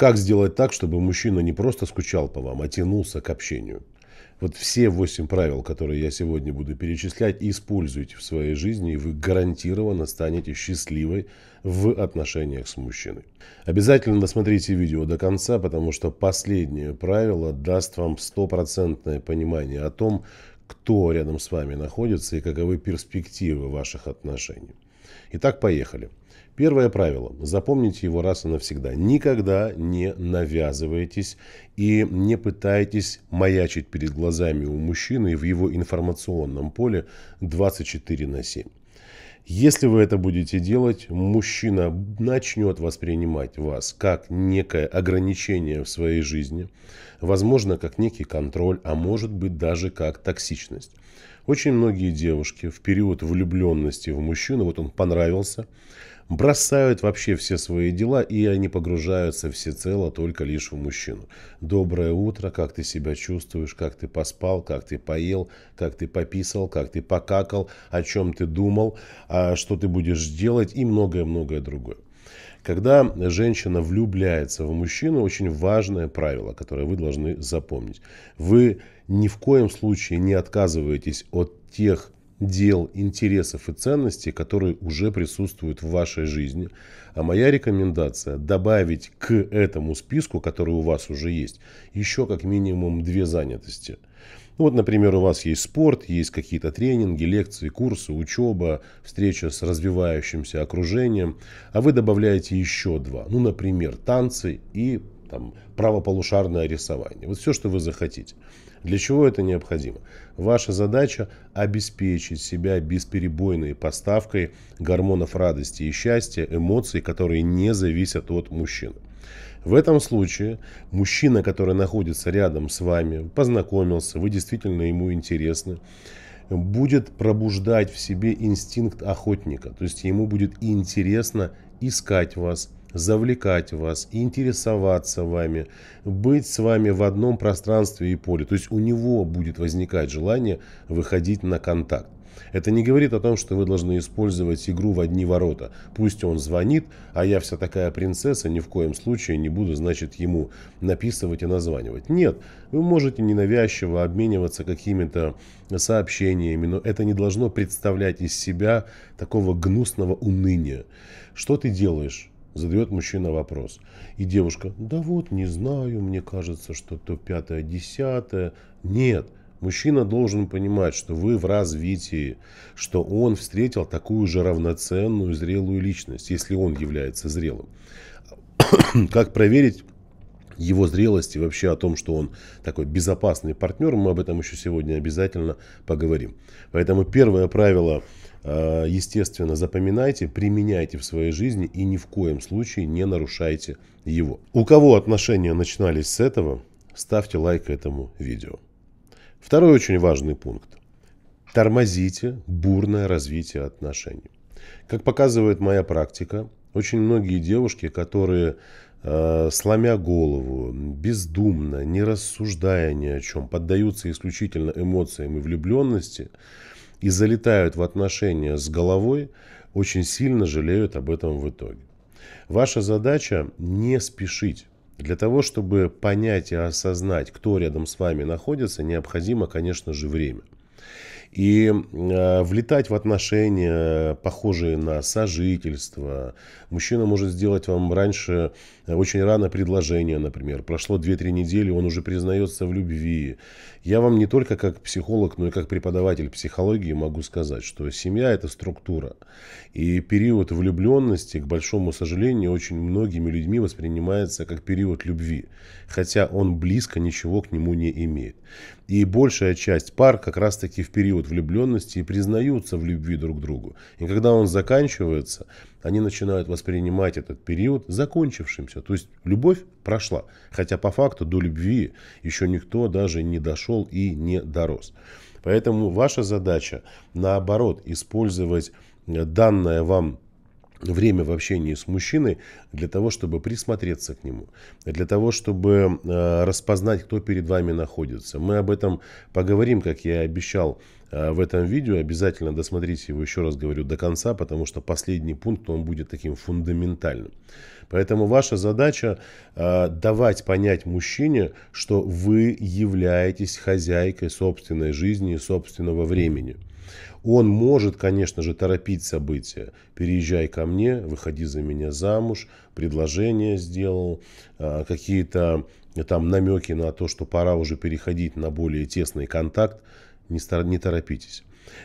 Как сделать так, чтобы мужчина не просто скучал по вам, а тянулся к общению? Вот все восемь правил, которые я сегодня буду перечислять, используйте в своей жизни, и вы гарантированно станете счастливой в отношениях с мужчиной. Обязательно досмотрите видео до конца, потому что последнее правило даст вам стопроцентное понимание о том, кто рядом с вами находится и каковы перспективы ваших отношений. Итак, поехали. Первое правило. Запомните его раз и навсегда. Никогда не навязывайтесь и не пытайтесь маячить перед глазами у мужчины в его информационном поле 24 на 7. Если вы это будете делать, мужчина начнет воспринимать вас как некое ограничение в своей жизни, возможно, как некий контроль, а может быть даже как токсичность. Очень многие девушки в период влюбленности в мужчину, вот он понравился, бросают вообще все свои дела, и они погружаются всецело только лишь в мужчину. Доброе утро, как ты себя чувствуешь, как ты поспал, как ты поел, как ты пописал, как ты покакал, о чем ты думал, а что ты будешь делать и многое-многое другое. Когда женщина влюбляется в мужчину, очень важное правило, которое вы должны запомнить. Вы ни в коем случае не отказываетесь от тех дел, интересов и ценностей, которые уже присутствуют в вашей жизни. А моя рекомендация – добавить к этому списку, который у вас уже есть, еще как минимум две занятости. Ну, вот, например, у вас есть спорт, есть какие-то тренинги, лекции, курсы, учеба, встреча с развивающимся окружением, а вы добавляете еще два. Ну, например, танцы и там, правополушарное рисование. Вот все, что вы захотите. Для чего это необходимо? Ваша задача обеспечить себя бесперебойной поставкой гормонов радости и счастья, эмоций, которые не зависят от мужчины. В этом случае мужчина, который находится рядом с вами, познакомился, вы действительно ему интересны, будет пробуждать в себе инстинкт охотника. То есть ему будет интересно искать вас, завлекать вас, интересоваться вами, быть с вами в одном пространстве и поле. То есть у него будет возникать желание выходить на контакт. Это не говорит о том, что вы должны использовать игру в одни ворота. Пусть он звонит, а я вся такая принцесса, ни в коем случае не буду, значит, ему написывать и названивать. Нет, вы можете ненавязчиво обмениваться какими-то сообщениями, но это не должно представлять из себя такого гнусного уныния. Что ты делаешь? Задает мужчина вопрос. И девушка, да вот, не знаю, мне кажется, что то пятое, десятое. Нет, мужчина должен понимать, что вы в развитии, что он встретил такую же равноценную зрелую личность, если он является зрелым. как проверить его зрелости, вообще о том, что он такой безопасный партнер, мы об этом еще сегодня обязательно поговорим. Поэтому первое правило – Э, естественно, запоминайте, применяйте в своей жизни и ни в коем случае не нарушайте его. У кого отношения начинались с этого, ставьте лайк этому видео. Второй очень важный пункт. Тормозите бурное развитие отношений. Как показывает моя практика, очень многие девушки, которые э, сломя голову, бездумно, не рассуждая ни о чем, поддаются исключительно эмоциям и влюбленности – и залетают в отношения с головой, очень сильно жалеют об этом в итоге. Ваша задача не спешить. Для того, чтобы понять и осознать, кто рядом с вами находится, необходимо, конечно же, время – и э, влетать в отношения, похожие на сожительство. Мужчина может сделать вам раньше, э, очень рано предложение, например. Прошло 2-3 недели, он уже признается в любви. Я вам не только как психолог, но и как преподаватель психологии могу сказать, что семья – это структура. И период влюбленности, к большому сожалению, очень многими людьми воспринимается как период любви. Хотя он близко ничего к нему не имеет. И большая часть пар как раз-таки в период влюбленности и признаются в любви друг к другу. И когда он заканчивается, они начинают воспринимать этот период закончившимся. То есть любовь прошла. Хотя по факту до любви еще никто даже не дошел и не дорос. Поэтому ваша задача, наоборот, использовать э, данное вам время в общении с мужчиной для того, чтобы присмотреться к нему, для того, чтобы э, распознать, кто перед вами находится. Мы об этом поговорим, как я и обещал э, в этом видео. Обязательно досмотрите его, еще раз говорю, до конца, потому что последний пункт, он будет таким фундаментальным. Поэтому ваша задача э, давать понять мужчине, что вы являетесь хозяйкой собственной жизни и собственного времени – он может, конечно же, торопить события. Переезжай ко мне, выходи за меня замуж, предложение сделал, а, какие-то там намеки на то, что пора уже переходить на более тесный контакт. Не, не торопитесь.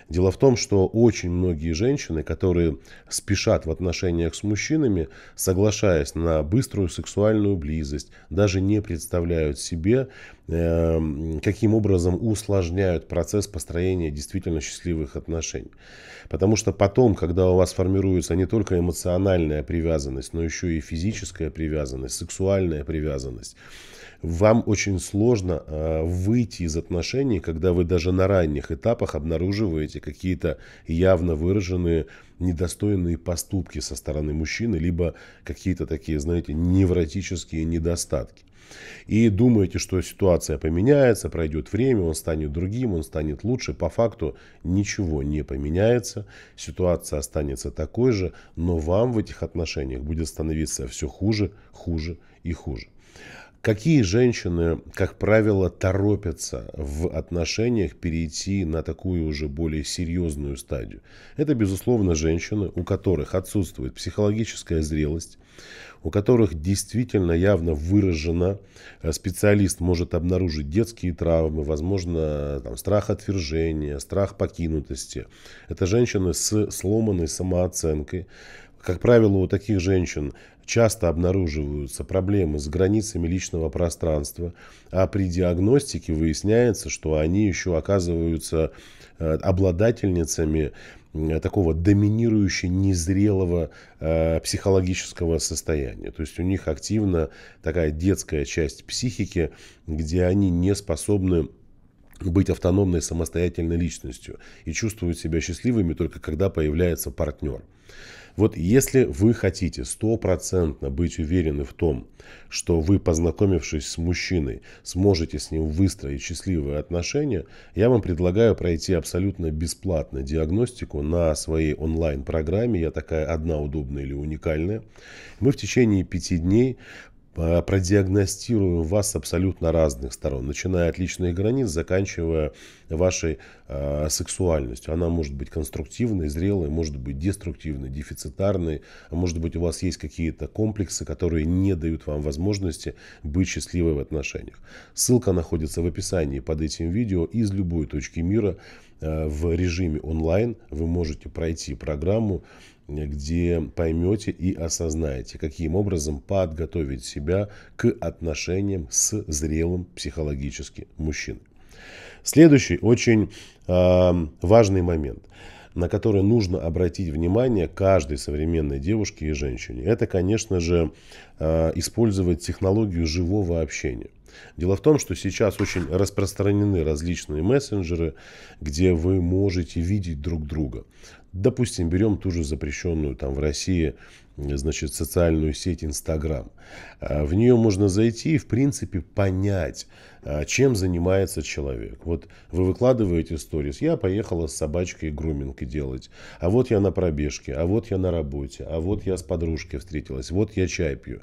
Дело в том, что очень многие женщины, которые спешат в отношениях с мужчинами, соглашаясь на быструю сексуальную близость, даже не представляют себе, эм, каким образом усложняют процесс построения действительно счастливых отношений. Потому что потом, когда у вас формируется не только эмоциональная привязанность, но еще и физическая привязанность, сексуальная привязанность, вам очень сложно э, выйти из отношений, когда вы даже на ранних этапах обнаруживаете какие-то явно выраженные недостойные поступки со стороны мужчины, либо какие-то такие, знаете, невротические недостатки. И думаете, что ситуация поменяется, пройдет время, он станет другим, он станет лучше. По факту ничего не поменяется, ситуация останется такой же, но вам в этих отношениях будет становиться все хуже, хуже и хуже. Какие женщины, как правило, торопятся в отношениях перейти на такую уже более серьезную стадию? Это, безусловно, женщины, у которых отсутствует психологическая зрелость, у которых действительно явно выражено, э, специалист может обнаружить детские травмы, возможно, там, страх отвержения, страх покинутости. Это женщины с сломанной самооценкой, как правило, у таких женщин часто обнаруживаются проблемы с границами личного пространства, а при диагностике выясняется, что они еще оказываются э, обладательницами э, такого доминирующего незрелого э, психологического состояния. То есть у них активна такая детская часть психики, где они не способны быть автономной самостоятельной личностью и чувствуют себя счастливыми только когда появляется партнер. Вот если вы хотите стопроцентно быть уверены в том, что вы, познакомившись с мужчиной, сможете с ним выстроить счастливые отношения, я вам предлагаю пройти абсолютно бесплатно диагностику на своей онлайн-программе. Я такая одна удобная или уникальная. Мы в течение пяти дней Э, продиагностируем вас с абсолютно разных сторон, начиная от личных границ, заканчивая вашей э, сексуальностью. Она может быть конструктивной, зрелой, может быть деструктивной, дефицитарной, а может быть у вас есть какие-то комплексы, которые не дают вам возможности быть счастливой в отношениях. Ссылка находится в описании под этим видео из любой точки мира э, в режиме онлайн вы можете пройти программу где поймете и осознаете, каким образом подготовить себя к отношениям с зрелым психологически мужчиной. Следующий очень э, важный момент – на которые нужно обратить внимание каждой современной девушке и женщине. Это, конечно же, э, использовать технологию живого общения. Дело в том, что сейчас очень распространены различные мессенджеры, где вы можете видеть друг друга. Допустим, берем ту же запрещенную там в России значит, социальную сеть Инстаграм. А, в нее можно зайти и, в принципе, понять, а, чем занимается человек. Вот вы выкладываете сторис, я поехала с собачкой груминг делать, а вот я на пробежке, а вот я на работе, а вот я с подружкой встретилась, вот я чай пью.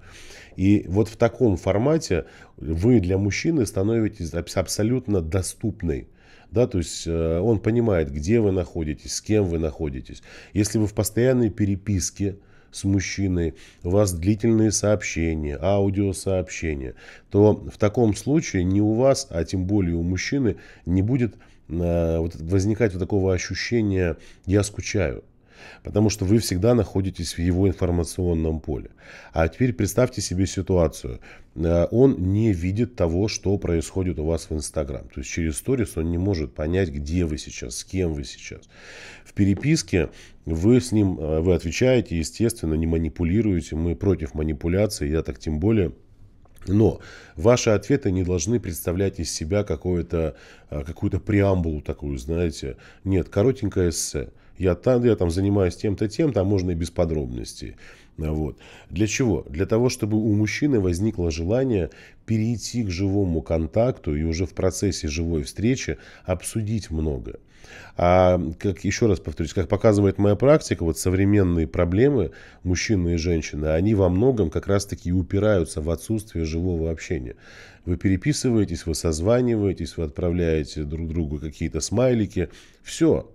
И вот в таком формате вы для мужчины становитесь абсолютно доступной да, то есть э, он понимает, где вы находитесь, с кем вы находитесь. Если вы в постоянной переписке, с мужчиной, у вас длительные сообщения, аудиосообщения, то в таком случае не у вас, а тем более у мужчины не будет э, возникать вот такого ощущения «я скучаю». Потому что вы всегда находитесь в его информационном поле. А теперь представьте себе ситуацию. Э, он не видит того, что происходит у вас в Инстаграм. То есть через сторис он не может понять, где вы сейчас, с кем вы сейчас. В переписке вы с ним, э, вы отвечаете, естественно, не манипулируете. Мы против манипуляции, я так тем более. Но ваши ответы не должны представлять из себя э, какую-то какую преамбулу такую, знаете. Нет, коротенькое эссе я там, я там занимаюсь тем-то, тем там можно и без подробностей. Вот. Для чего? Для того, чтобы у мужчины возникло желание перейти к живому контакту и уже в процессе живой встречи обсудить много. А как еще раз повторюсь, как показывает моя практика, вот современные проблемы мужчины и женщины, они во многом как раз-таки упираются в отсутствие живого общения. Вы переписываетесь, вы созваниваетесь, вы отправляете друг другу какие-то смайлики, все,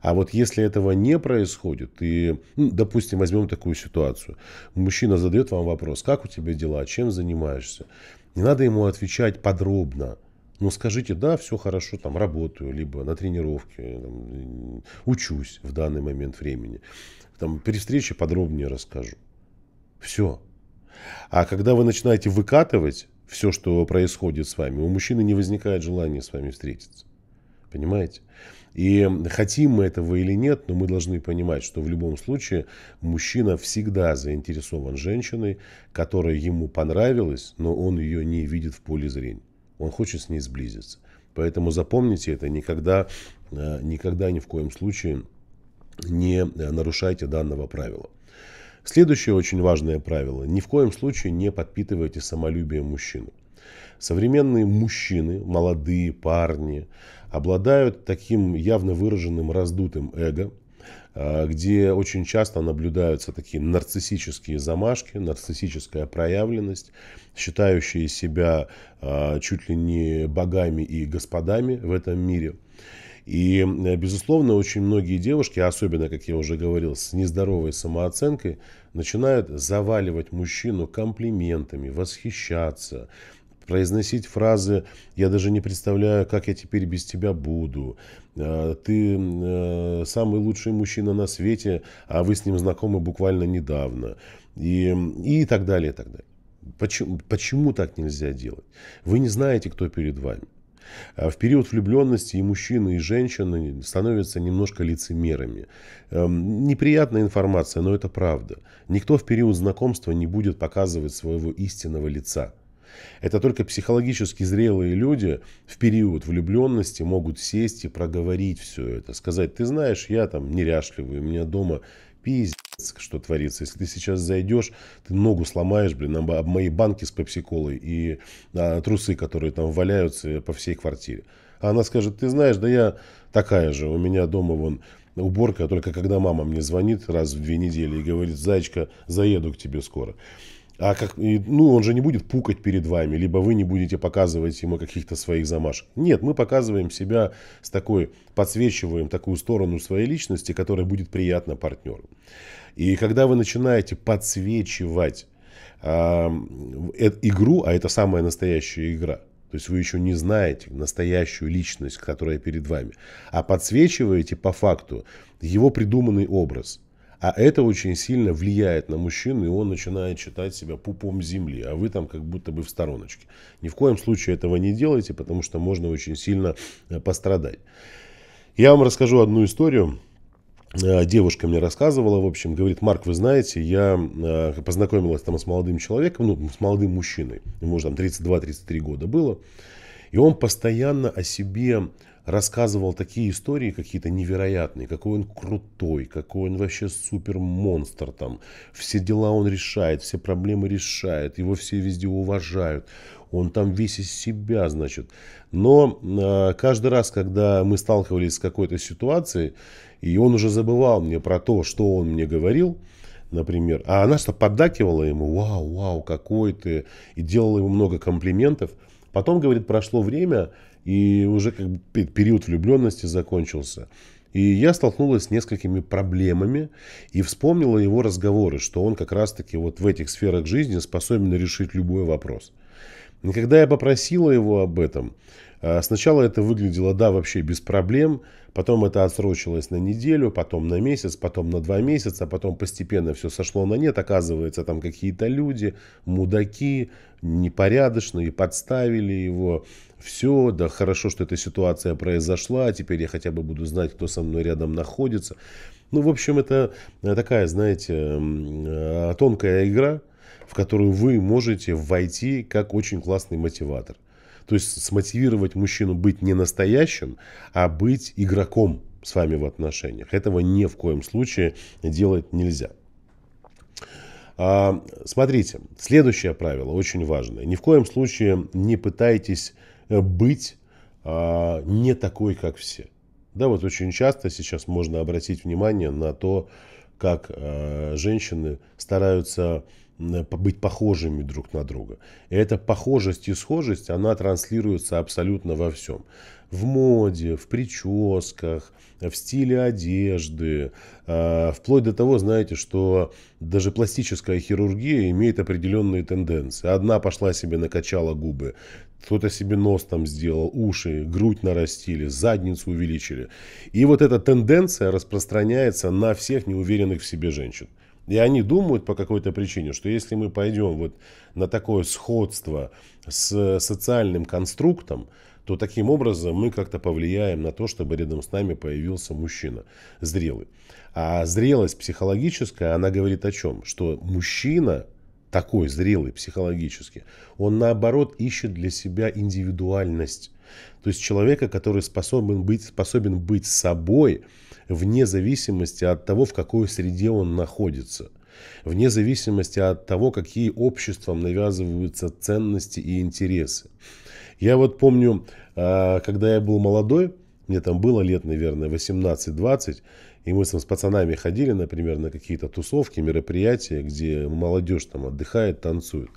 а вот если этого не происходит, и, ну, допустим, возьмем такую ситуацию. Мужчина задает вам вопрос, как у тебя дела, чем занимаешься. Не надо ему отвечать подробно. Ну, скажите, да, все хорошо, там, работаю, либо на тренировке, там, э, учусь в данный момент времени. Там, при встрече подробнее расскажу. Все. А когда вы начинаете выкатывать все, что происходит с вами, у мужчины не возникает желания с вами встретиться. Понимаете? И хотим мы этого или нет, но мы должны понимать, что в любом случае мужчина всегда заинтересован женщиной, которая ему понравилась, но он ее не видит в поле зрения. Он хочет с ней сблизиться. Поэтому запомните это, никогда, э, никогда ни в коем случае не э, нарушайте данного правила. Следующее очень важное правило. Ни в коем случае не подпитывайте самолюбие мужчины. Современные мужчины, молодые парни, обладают таким явно выраженным раздутым эго, а, где очень часто наблюдаются такие нарциссические замашки, нарциссическая проявленность, считающие себя а, чуть ли не богами и господами в этом мире. И, э, безусловно, очень многие девушки, особенно, как я уже говорил, с нездоровой самооценкой, начинают заваливать мужчину комплиментами, восхищаться, произносить фразы «я даже не представляю, как я теперь без тебя буду», а, «ты э, самый лучший мужчина на свете, а вы с ним знакомы буквально недавно» и, и так далее, и так далее. Почему, почему так нельзя делать? Вы не знаете, кто перед вами. А в период влюбленности и мужчины, и женщины становятся немножко лицемерами. Эм, неприятная информация, но это правда. Никто в период знакомства не будет показывать своего истинного лица – это только психологически зрелые люди в период влюбленности могут сесть и проговорить все это. Сказать, ты знаешь, я там неряшливый, у меня дома пиздец что творится. Если ты сейчас зайдешь, ты ногу сломаешь, блин, об мои банки с пепсиколой и а, трусы, которые там валяются по всей квартире. А она скажет, ты знаешь, да я такая же, у меня дома вон уборка, только когда мама мне звонит раз в две недели и говорит, зайчка, заеду к тебе скоро. А как, ну, он же не будет пукать перед вами, либо вы не будете показывать ему каких-то своих замашек. Нет, мы показываем себя с такой, подсвечиваем такую сторону своей личности, которая будет приятна партнеру. И когда вы начинаете подсвечивать а, э, игру, а это самая настоящая игра, то есть вы еще не знаете настоящую личность, которая перед вами, а подсвечиваете по факту его придуманный образ, а это очень сильно влияет на мужчину, и он начинает считать себя пупом земли, а вы там как будто бы в стороночке. Ни в коем случае этого не делайте, потому что можно очень сильно э, пострадать. Я вам расскажу одну историю. Э, девушка мне рассказывала, в общем, говорит, Марк, вы знаете, я э, познакомилась там с молодым человеком, ну, с молодым мужчиной, ему уже там 32-33 года было, и он постоянно о себе рассказывал такие истории какие-то невероятные, какой он крутой, какой он вообще супер монстр там, все дела он решает, все проблемы решает, его все везде уважают, он там весь из себя, значит. Но э, каждый раз, когда мы сталкивались с какой-то ситуацией, и он уже забывал мне про то, что он мне говорил, например, а она что поддакивала ему, вау, вау, какой ты, и делала ему много комплиментов. Потом, говорит, прошло время, и уже как бы период влюбленности закончился. И я столкнулась с несколькими проблемами и вспомнила его разговоры, что он как раз-таки вот в этих сферах жизни способен решить любой вопрос. И когда я попросила его об этом, э, сначала это выглядело, да, вообще без проблем, потом это отсрочилось на неделю, потом на месяц, потом на два месяца, потом постепенно все сошло на нет, оказывается, там какие-то люди, мудаки, непорядочные, подставили его, все, да хорошо, что эта ситуация произошла, теперь я хотя бы буду знать, кто со мной рядом находится. Ну, в общем, это э, такая, знаете, э, тонкая игра, в которую вы можете войти как очень классный мотиватор. То есть смотивировать мужчину быть не настоящим, а быть игроком с вами в отношениях. Этого ни в коем случае делать нельзя. А, смотрите, следующее правило очень важное. Ни в коем случае не пытайтесь Э, быть а, не такой, как все. Да, вот очень часто сейчас можно обратить внимание на то, как э, женщины стараются быть похожими друг на друга. И эта похожесть и схожесть, она транслируется абсолютно во всем в моде, в прическах, в стиле одежды, э, вплоть до того, знаете, что даже пластическая хирургия имеет определенные тенденции. Одна пошла себе накачала губы, кто-то себе нос там сделал, уши, грудь нарастили, задницу увеличили. И вот эта тенденция распространяется на всех неуверенных в себе женщин. И они думают по какой-то причине, что если мы пойдем вот на такое сходство с социальным конструктом, то таким образом мы как-то повлияем на то, чтобы рядом с нами появился мужчина зрелый. А зрелость психологическая, она говорит о чем? Что мужчина такой зрелый психологически, он наоборот ищет для себя индивидуальность. То есть человека, который способен быть, способен быть собой вне зависимости от того, в какой среде он находится. Вне зависимости от того, какие обществом навязываются ценности и интересы. Я вот помню, а, когда я был молодой, мне там было лет, наверное, 18-20, и мы там с пацанами ходили, например, на какие-то тусовки, мероприятия, где молодежь там отдыхает, танцует.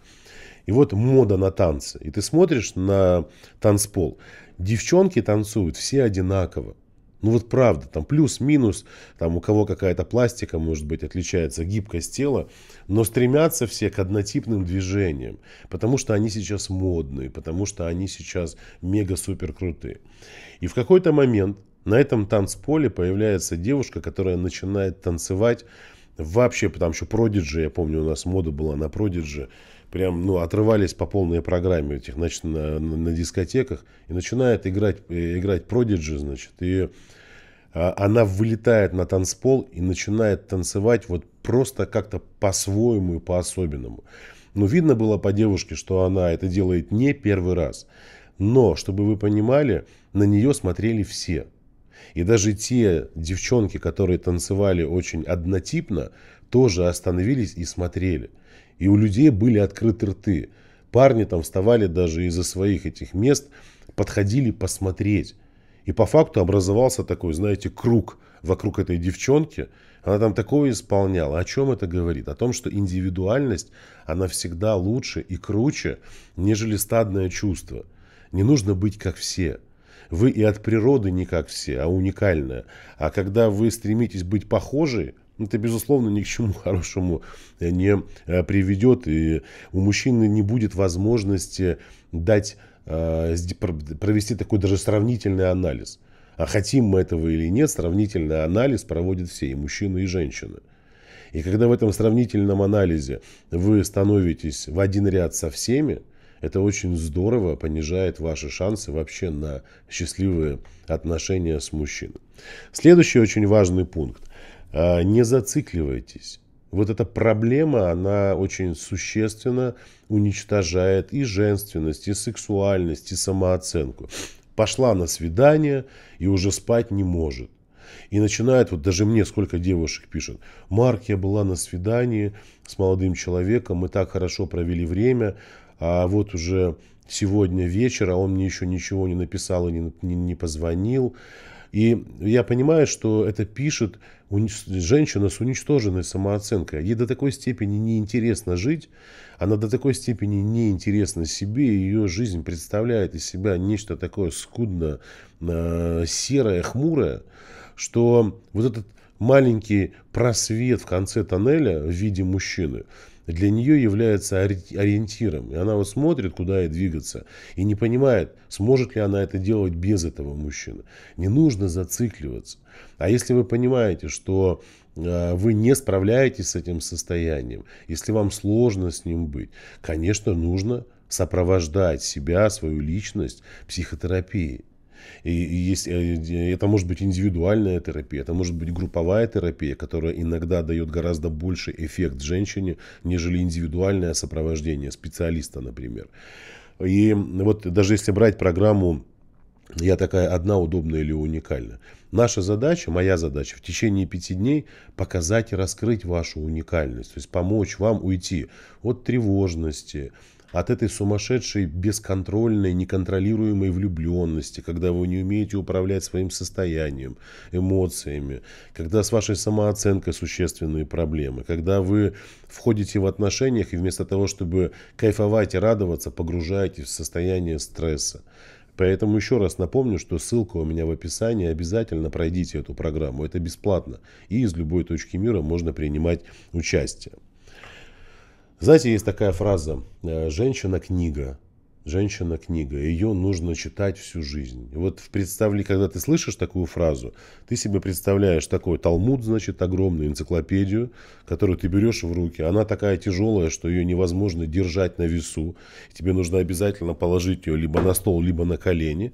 И вот мода на танцы. И ты смотришь на танцпол. Девчонки танцуют все одинаково. Ну вот правда, там плюс-минус, там у кого какая-то пластика, может быть, отличается гибкость тела, но стремятся все к однотипным движениям, потому что они сейчас модные, потому что они сейчас мега-супер крутые. И в какой-то момент на этом танцполе появляется девушка, которая начинает танцевать вообще, потому что продиджи, я помню, у нас мода была на продиджи, прям, ну, отрывались по полной программе этих, значит, на, на, дискотеках, и начинает играть, э, играть Prodigy, значит, и а, она вылетает на танцпол и начинает танцевать вот просто как-то по-своему и по-особенному. Ну, видно было по девушке, что она это делает не первый раз. Но, чтобы вы понимали, на нее смотрели все. И даже те девчонки, которые танцевали очень однотипно, тоже остановились и смотрели. И у людей были открыты рты. Парни там вставали даже из-за своих этих мест, подходили посмотреть. И по факту образовался такой, знаете, круг вокруг этой девчонки. Она там такое исполняла. О чем это говорит? О том, что индивидуальность, она всегда лучше и круче, нежели стадное чувство. Не нужно быть как все – вы и от природы не как все, а уникальная. А когда вы стремитесь быть похожи, ну, это, безусловно, ни к чему хорошему э, не э, приведет. И у мужчины не будет возможности дать, э, провести такой даже сравнительный анализ. А хотим мы этого или нет, сравнительный анализ проводят все, и мужчины, и женщины. И когда в этом сравнительном анализе вы становитесь в один ряд со всеми, это очень здорово понижает ваши шансы вообще на счастливые отношения с мужчиной. Следующий очень важный пункт. А, не зацикливайтесь. Вот эта проблема, она очень существенно уничтожает и женственность, и сексуальность, и самооценку. Пошла на свидание и уже спать не может. И начинает, вот даже мне сколько девушек пишут: Марк, я была на свидании с молодым человеком, мы так хорошо провели время, а вот уже сегодня вечер, а он мне еще ничего не написал и не, не, не позвонил. И я понимаю, что это пишет женщина с уничтоженной самооценкой. Ей до такой степени неинтересно жить, она до такой степени неинтересна себе, ее жизнь представляет из себя нечто такое скудно, а, серое, хмурое, что вот этот маленький просвет в конце тоннеля в виде мужчины – для нее является ориентиром. И она вот смотрит, куда ей двигаться, и не понимает, сможет ли она это делать без этого мужчины. Не нужно зацикливаться. А если вы понимаете, что а, вы не справляетесь с этим состоянием, если вам сложно с ним быть, конечно, нужно сопровождать себя, свою личность психотерапией. И есть, э, это может быть индивидуальная терапия, это может быть групповая терапия, которая иногда дает гораздо больше эффект женщине, нежели индивидуальное сопровождение специалиста, например. И вот даже если брать программу я такая одна, удобная или уникальна. Наша задача, моя задача в течение пяти дней показать и раскрыть вашу уникальность, то есть помочь вам уйти от тревожности, от этой сумасшедшей, бесконтрольной, неконтролируемой влюбленности, когда вы не умеете управлять своим состоянием, эмоциями, когда с вашей самооценкой существенные проблемы, когда вы входите в отношениях и вместо того, чтобы кайфовать и радоваться, погружаетесь в состояние стресса. Поэтому еще раз напомню, что ссылка у меня в описании. Обязательно пройдите эту программу. Это бесплатно. И из любой точки мира можно принимать участие. Знаете, есть такая фраза э, «женщина-книга». Женщина-книга. Ее нужно читать всю жизнь. вот в представли, когда ты слышишь такую фразу, ты себе представляешь такой талмуд, значит, огромную энциклопедию, которую ты берешь в руки. Она такая тяжелая, что ее невозможно держать на весу. Тебе нужно обязательно положить ее либо на стол, либо на колени.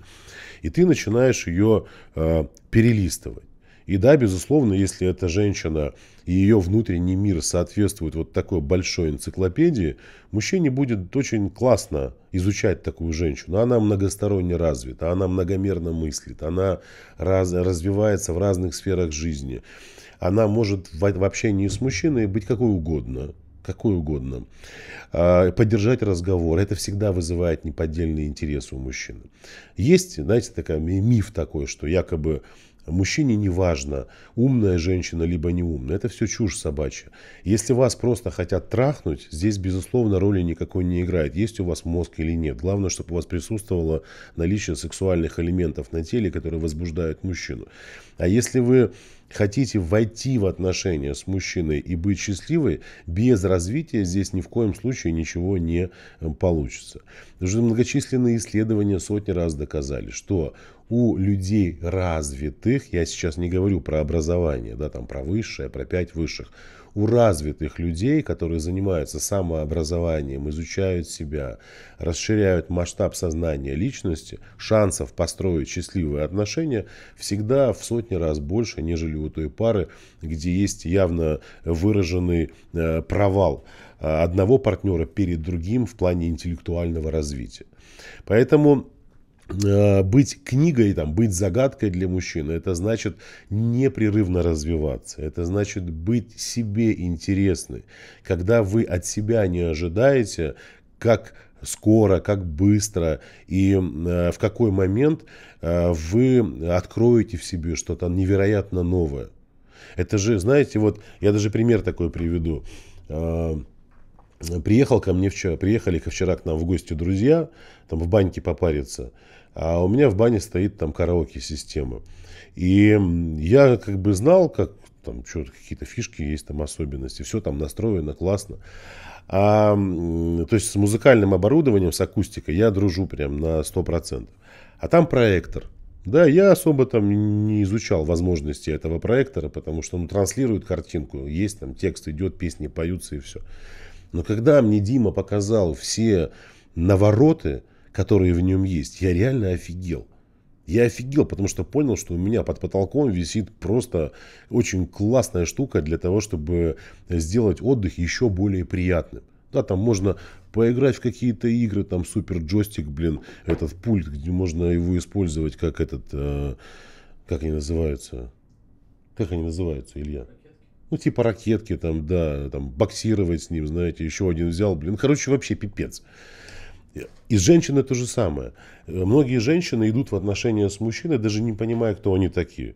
И ты начинаешь ее э, перелистывать. И да, безусловно, если эта женщина и ее внутренний мир соответствует вот такой большой энциклопедии, мужчине будет очень классно изучать такую женщину. Она многосторонне развита, она многомерно мыслит, она раз, развивается в разных сферах жизни. Она может в, в общении с мужчиной быть какой угодно, какой угодно, а, поддержать разговор. Это всегда вызывает неподдельный интерес у мужчины. Есть, знаете, такой миф такой, что якобы Мужчине не важно, умная женщина либо не умная. Это все чушь собачья. Если вас просто хотят трахнуть, здесь, безусловно, роли никакой не играет, есть у вас мозг или нет. Главное, чтобы у вас присутствовало наличие сексуальных элементов на теле, которые возбуждают мужчину. А если вы хотите войти в отношения с мужчиной и быть счастливой, без развития здесь ни в коем случае ничего не э, получится. Уже многочисленные исследования сотни раз доказали, что у людей развитых, я сейчас не говорю про образование, да, там про высшее, про пять высших, у развитых людей, которые занимаются самообразованием, изучают себя, расширяют масштаб сознания личности, шансов построить счастливые отношения всегда в сотни раз больше, нежели у той пары, где есть явно выраженный э, провал э, одного партнера перед другим в плане интеллектуального развития. Поэтому а, быть книгой, там, быть загадкой для мужчины, это значит непрерывно развиваться, это значит быть себе интересной. Когда вы от себя не ожидаете, как скоро, как быстро и э, в какой момент э, вы откроете в себе что-то невероятно новое. Это же, знаете, вот я даже пример такой приведу. Э, приехал ко мне вчера, приехали ко вчера к нам в гости друзья, там в баньке попариться а у меня в бане стоит там караоке-система. И я как бы знал, как там что-то какие-то фишки есть, там особенности, все там настроено классно. А, то есть с музыкальным оборудованием, с акустикой я дружу прям на 100%. А там проектор. Да, я особо там не изучал возможности этого проектора, потому что он транслирует картинку, есть там текст, идет, песни поются и все. Но когда мне Дима показал все навороты, которые в нем есть. Я реально офигел. Я офигел, потому что понял, что у меня под потолком висит просто очень классная штука для того, чтобы сделать отдых еще более приятным. Да, там можно поиграть в какие-то игры, там супер джойстик, блин, этот пульт, где можно его использовать как этот, э, как они называются, как они называются, Илья? Ну, типа ракетки, там, да, там, боксировать с ним, знаете, еще один взял, блин, короче, вообще пипец. И женщины то же самое. Э, многие женщины идут в отношения с мужчиной, даже не понимая, кто они такие.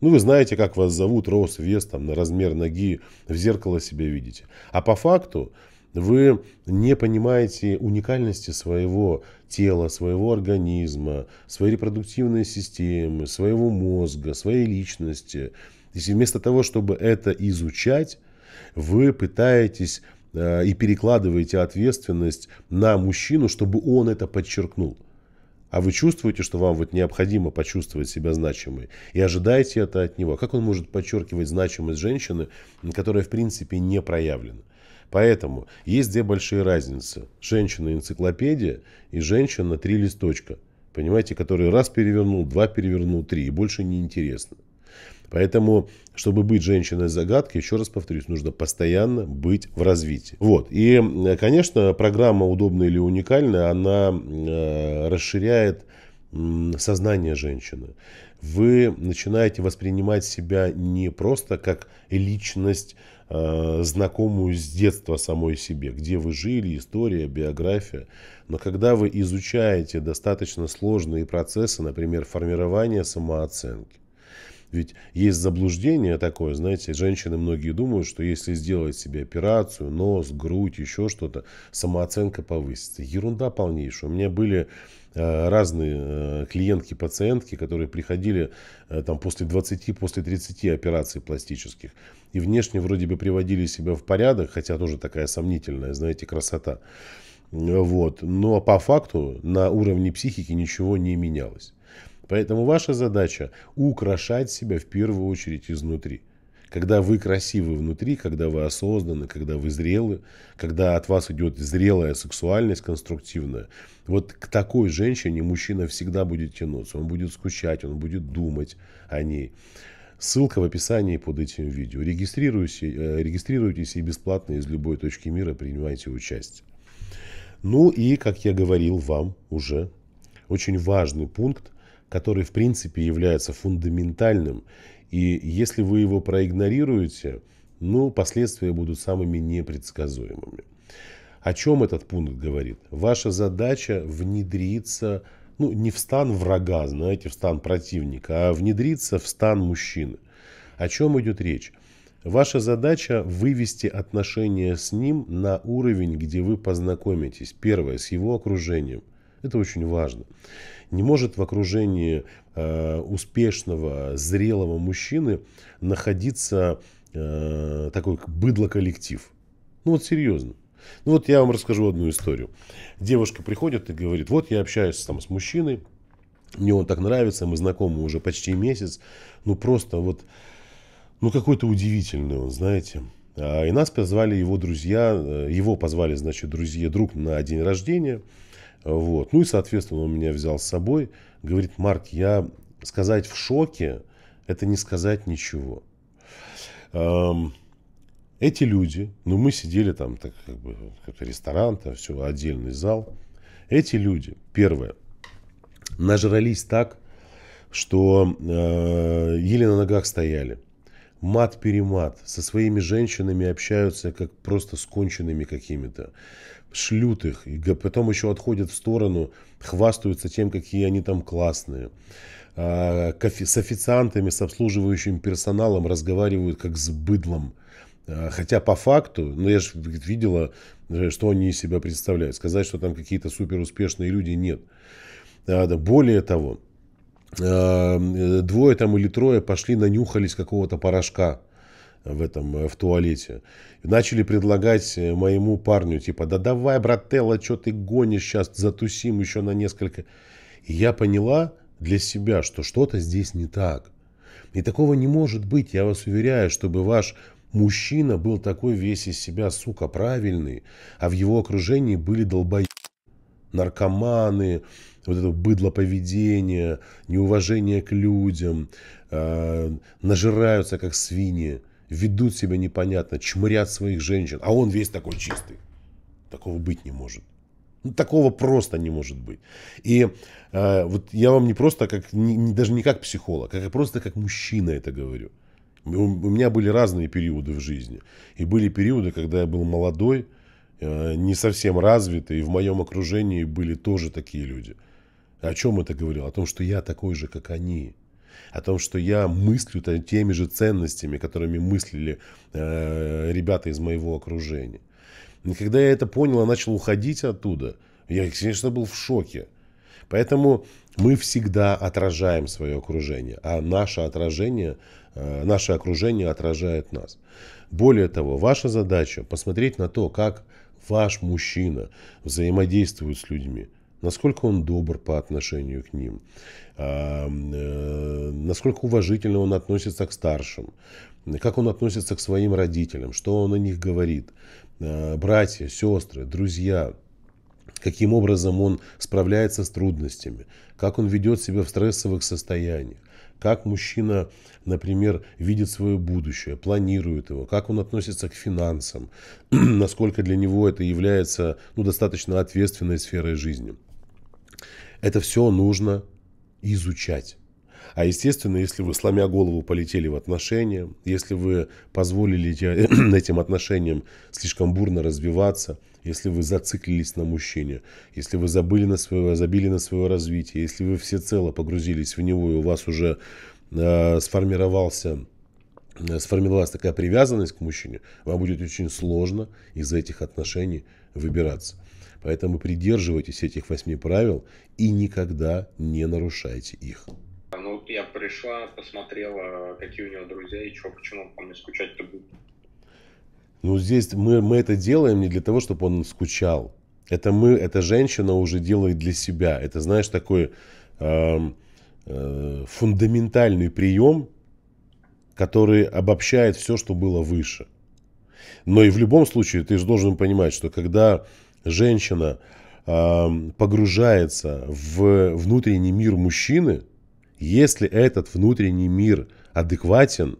Ну, вы знаете, как вас зовут, рост, вес, там, на размер ноги, в зеркало себя видите. А по факту вы не понимаете уникальности своего тела, своего организма, своей репродуктивной системы, своего мозга, своей личности. Если вместо того, чтобы это изучать, вы пытаетесь Э, и перекладываете ответственность на мужчину, чтобы он это подчеркнул. А вы чувствуете, что вам вот необходимо почувствовать себя значимой, и ожидаете это от него. Как он может подчеркивать значимость женщины, которая в принципе не проявлена? Поэтому есть две большие разницы. Женщина-энциклопедия и женщина-три листочка. Понимаете, который раз перевернул, два перевернул, три, и больше неинтересно. Поэтому, чтобы быть женщиной загадки, еще раз повторюсь, нужно постоянно быть в развитии. Вот. И, э, конечно, программа «Удобная или уникальная», она э, расширяет э, сознание женщины. Вы начинаете воспринимать себя не просто как личность, э, знакомую с детства самой себе, где вы жили, история, биография. Но когда вы изучаете достаточно сложные процессы, например, формирование самооценки, ведь есть заблуждение такое, знаете, женщины многие думают, что если сделать себе операцию, нос, грудь, еще что-то, самооценка повысится. Ерунда полнейшая. У меня были э, разные э, клиентки, пациентки, которые приходили э, там после 20, после 30 операций пластических. И внешне вроде бы приводили себя в порядок, хотя тоже такая сомнительная, знаете, красота. Вот. Но по факту на уровне психики ничего не менялось. Поэтому ваша задача – украшать себя в первую очередь изнутри. Когда вы красивы внутри, когда вы осознаны, когда вы зрелы, когда от вас идет зрелая сексуальность конструктивная, вот к такой женщине мужчина всегда будет тянуться. Он будет скучать, он будет думать о ней. Ссылка в описании под этим видео. Регистрируйтесь, э, регистрируйтесь и бесплатно из любой точки мира принимайте участие. Ну и, как я говорил вам уже, очень важный пункт который в принципе является фундаментальным. И если вы его проигнорируете, ну, последствия будут самыми непредсказуемыми. О чем этот пункт говорит? Ваша задача внедриться, ну, не в стан врага, знаете, в стан противника, а внедриться в стан мужчины. О чем идет речь? Ваша задача вывести отношения с ним на уровень, где вы познакомитесь, первое, с его окружением – это очень важно. Не может в окружении э, успешного, зрелого мужчины находиться э, такой быдло-коллектив. Ну вот серьезно. Ну вот я вам расскажу одну историю. Девушка приходит и говорит, вот я общаюсь там с мужчиной, мне он так нравится, мы знакомы уже почти месяц, ну просто вот, ну какой-то удивительный он, знаете. А, и нас позвали его друзья, э, его позвали, значит, друзья, друг на день рождения – вот. Ну и, соответственно, он меня взял с собой. Говорит, Марк, я сказать в шоке, это не сказать ничего. Эти люди, ну мы сидели там, так как бы, как ресторан, там все, отдельный зал. Эти люди, первое, нажрались так, что э, еле на ногах стояли. Мат-перемат. Со своими женщинами общаются как просто с конченными какими-то шлют их, и потом еще отходят в сторону, хвастаются тем, какие они там классные. А, с официантами, с обслуживающим персоналом разговаривают как с быдлом. А, хотя по факту, ну я же видела, э, что они из себя представляют. Сказать, что там какие-то суперуспешные люди, нет. А, более того, э, двое там или трое пошли нанюхались какого-то порошка в этом, э, в туалете. Начали предлагать э, моему парню, типа, да давай, брателло, что ты гонишь сейчас, затусим еще на несколько. И я поняла для себя, что что-то здесь не так. И такого не может быть, я вас уверяю, чтобы ваш мужчина был такой весь из себя, сука, правильный, а в его окружении были долбоебы наркоманы, вот это быдло поведение, неуважение к людям, э, нажираются как свиньи ведут себя непонятно, чмырят своих женщин, а он весь такой чистый. Такого быть не может. Ну, такого просто не может быть. И э, вот я вам не просто как, не, даже не как психолог, а просто как мужчина это говорю. У, у меня были разные периоды в жизни. И были периоды, когда я был молодой, э, не совсем развитый, и в моем окружении были тоже такие люди. О чем это говорил? О том, что я такой же, как они о том, что я мыслю теми же ценностями, которыми мыслили э, ребята из моего окружения. И когда я это понял, я начал уходить оттуда. Я, конечно, был в шоке. Поэтому мы всегда отражаем свое окружение, а наше отражение, э, наше окружение отражает нас. Более того, ваша задача посмотреть на то, как ваш мужчина взаимодействует с людьми насколько он добр по отношению к ним, а, э, насколько уважительно он относится к старшим, как он относится к своим родителям, что он о них говорит, а, братья, сестры, друзья, каким образом он справляется с трудностями, как он ведет себя в стрессовых состояниях как мужчина, например, видит свое будущее, планирует его, как он относится к финансам, насколько для него это является ну, достаточно ответственной сферой жизни. Это все нужно изучать. А естественно, если вы сломя голову полетели в отношения, если вы позволили этим отношениям слишком бурно развиваться, если вы зациклились на мужчине, если вы забыли на свое, забили на свое развитие, если вы всецело погрузились в него и у вас уже э, сформировался э, сформировалась такая привязанность к мужчине, вам будет очень сложно из этих отношений выбираться. Поэтому придерживайтесь этих восьми правил и никогда не нарушайте их пришла, посмотрела, какие у него друзья и что, почему он по мне скучать-то будет. Ну, здесь мы, мы это делаем не для того, чтобы он скучал. Это мы, эта женщина уже делает для себя. Это, знаешь, такой э, э, фундаментальный прием, который обобщает все, что было выше. Но и в любом случае ты же должен понимать, что когда женщина э, погружается в внутренний мир мужчины, если этот внутренний мир адекватен,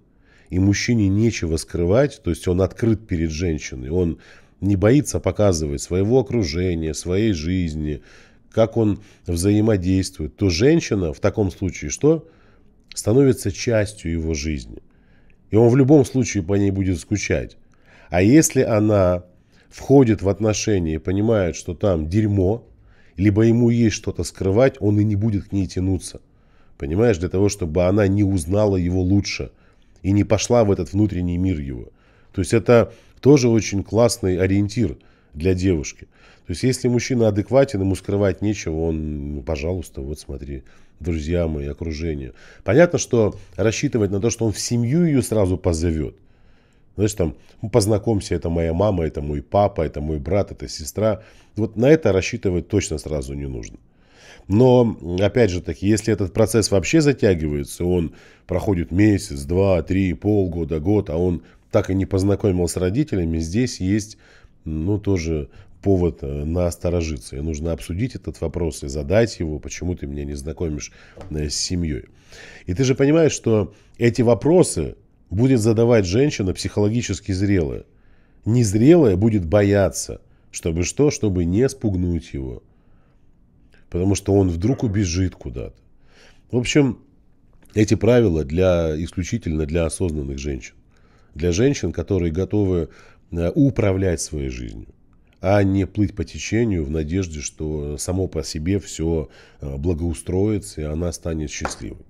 и мужчине нечего скрывать, то есть он открыт перед женщиной, он не боится показывать своего окружения, своей жизни, как он взаимодействует, то женщина в таком случае что? Становится частью его жизни. И он в любом случае по ней будет скучать. А если она входит в отношения и понимает, что там дерьмо, либо ему есть что-то скрывать, он и не будет к ней тянуться – Понимаешь, для того, чтобы она не узнала его лучше и не пошла в этот внутренний мир его. То есть это тоже очень классный ориентир для девушки. То есть если мужчина адекватен, ему скрывать нечего, он, ну, пожалуйста, вот смотри, друзья мои, окружение. Понятно, что рассчитывать на то, что он в семью ее сразу позовет. Знаешь, там, ну, познакомься, это моя мама, это мой папа, это мой брат, это сестра. Вот на это рассчитывать точно сразу не нужно. Но, опять же таки, если этот процесс вообще затягивается, он проходит месяц, два, три, полгода, год, а он так и не познакомился с родителями, здесь есть, ну, тоже повод э, насторожиться. И нужно обсудить этот вопрос и задать его, почему ты меня не знакомишь э, с семьей. И ты же понимаешь, что эти вопросы будет задавать женщина психологически зрелая. Незрелая будет бояться, чтобы что, чтобы не спугнуть его потому что он вдруг убежит куда-то. В общем, эти правила для, исключительно для осознанных женщин. Для женщин, которые готовы э, управлять своей жизнью, а не плыть по течению в надежде, что само по себе все э, благоустроится и она станет счастливой.